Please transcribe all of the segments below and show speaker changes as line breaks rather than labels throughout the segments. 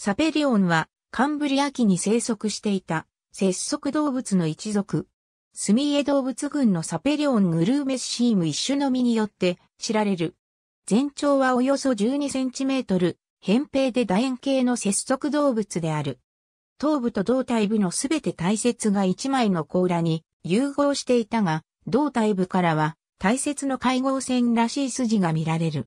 サペリオンはカンブリア紀に生息していた節足動物の一族。スミエ動物群のサペリオングルーメシーム一種のみによって知られる。全長はおよそ12センチメートル、扁平で楕円形の節足動物である。頭部と胴体部のすべて体節が一枚の甲羅に融合していたが、胴体部からは体節の会合線らしい筋が見られる。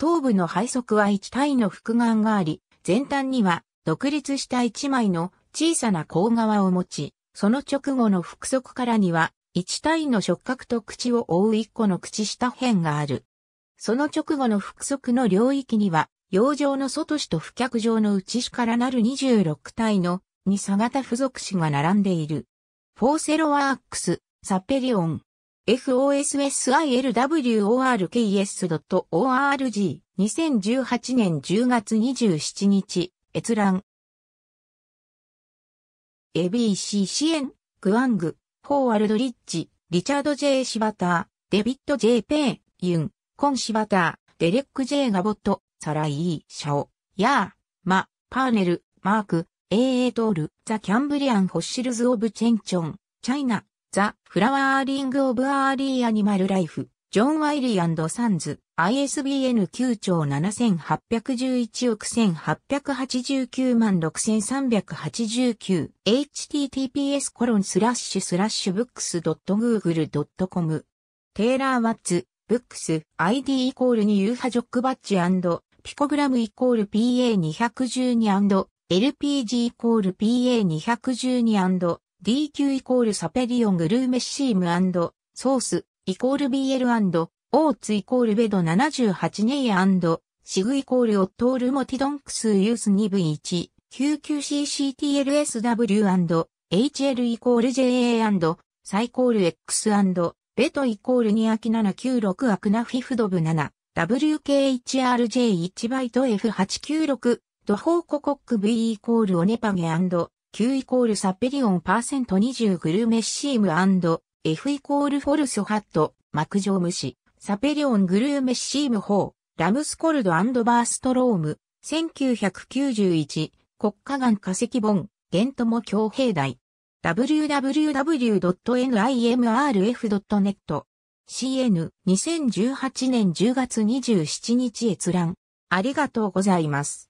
頭部の背側は一体の複眼があり、前端には独立した一枚の小さな甲側を持ち、その直後の腹側からには一体の触角と口を覆う一個の口下辺がある。その直後の腹側の領域には、洋上の外肢と不脚上の内肢からなる26体の二差型付属肢が並んでいる。フォーセロワークス、サペリオン、FOSSILWORKES.ORG 2018年10月27日、閲覧。ABC 支援、グワング、ホーワルド・リッチ、リチャード・ J・ シバター、デビッド・ J・ ペイ、ユン、コン・シバター、デレック・ J・ ガボット、サライー・シャオ、ヤー、マ、パーネル、マーク、エエ a トール、ザ・キャンブリアン・ホッシルズ・オブ・チェンチョン、チャイナ、ザ・フラワーリング・オブ・アーリー・アニマル・ライフ。ジョン・ワイリーサンズ、ISBN 9兆7811億1889万 6389https コロンスラッシュスラッシュブックス .google.com テイラー・ワッツ、ブックス、ID イコールにユーハジョックバッジピコグラムイコール PA212& LPG イコール PA212& DQ イコールサペリオングルーメッシームソースイコール BL& オーツイコールベド78ネイアシグイコールオットールモティドンクスユース 2V1 99CCTLSW& HL イコール JA& サイコール X& ベトイコール2アキ796アクナフィフドブ7 WKHRJ1 バイト F896 ドホーココック V イコールオネパゲ &Q イコールサペリオンパーセント20グルメシーム F イコールフォルソハット、幕上虫、サペリオングルーメッシームー、ラムスコルドバーストローム、1991、国家岩化石本、ゲントモ強兵大。www.nimrf.net CN 2018年10月27日閲覧。ありがとうございます。